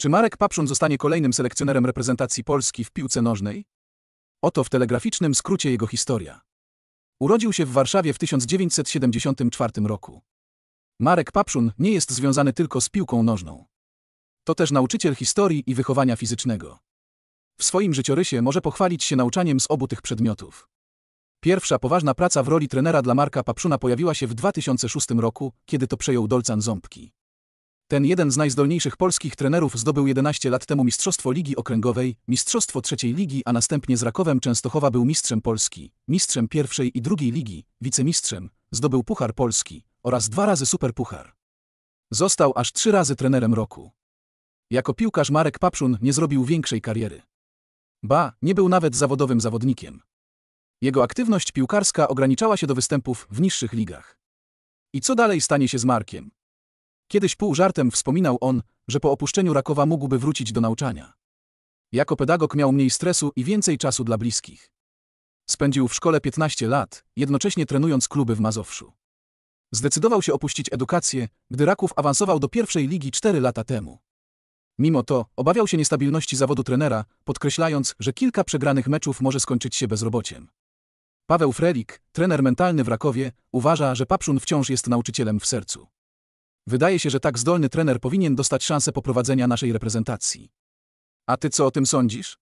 Czy Marek Papszun zostanie kolejnym selekcjonerem reprezentacji Polski w piłce nożnej? Oto w telegraficznym skrócie jego historia. Urodził się w Warszawie w 1974 roku. Marek Papszun nie jest związany tylko z piłką nożną. To też nauczyciel historii i wychowania fizycznego. W swoim życiorysie może pochwalić się nauczaniem z obu tych przedmiotów. Pierwsza poważna praca w roli trenera dla Marka Papszuna pojawiła się w 2006 roku, kiedy to przejął Dolcan Ząbki. Ten jeden z najzdolniejszych polskich trenerów zdobył 11 lat temu Mistrzostwo Ligi Okręgowej, Mistrzostwo Trzeciej Ligi, a następnie z Rakowem Częstochowa był mistrzem Polski, mistrzem pierwszej i drugiej ligi, wicemistrzem, zdobył Puchar Polski oraz dwa razy Superpuchar. Został aż trzy razy trenerem roku. Jako piłkarz Marek Papszun nie zrobił większej kariery. Ba, nie był nawet zawodowym zawodnikiem. Jego aktywność piłkarska ograniczała się do występów w niższych ligach. I co dalej stanie się z Markiem? Kiedyś pół żartem wspominał on, że po opuszczeniu Rakowa mógłby wrócić do nauczania. Jako pedagog miał mniej stresu i więcej czasu dla bliskich. Spędził w szkole 15 lat, jednocześnie trenując kluby w Mazowszu. Zdecydował się opuścić edukację, gdy Raków awansował do pierwszej ligi 4 lata temu. Mimo to obawiał się niestabilności zawodu trenera, podkreślając, że kilka przegranych meczów może skończyć się bezrobociem. Paweł Frelik, trener mentalny w Rakowie, uważa, że Papszun wciąż jest nauczycielem w sercu. Wydaje się, że tak zdolny trener powinien dostać szansę poprowadzenia naszej reprezentacji. A ty co o tym sądzisz?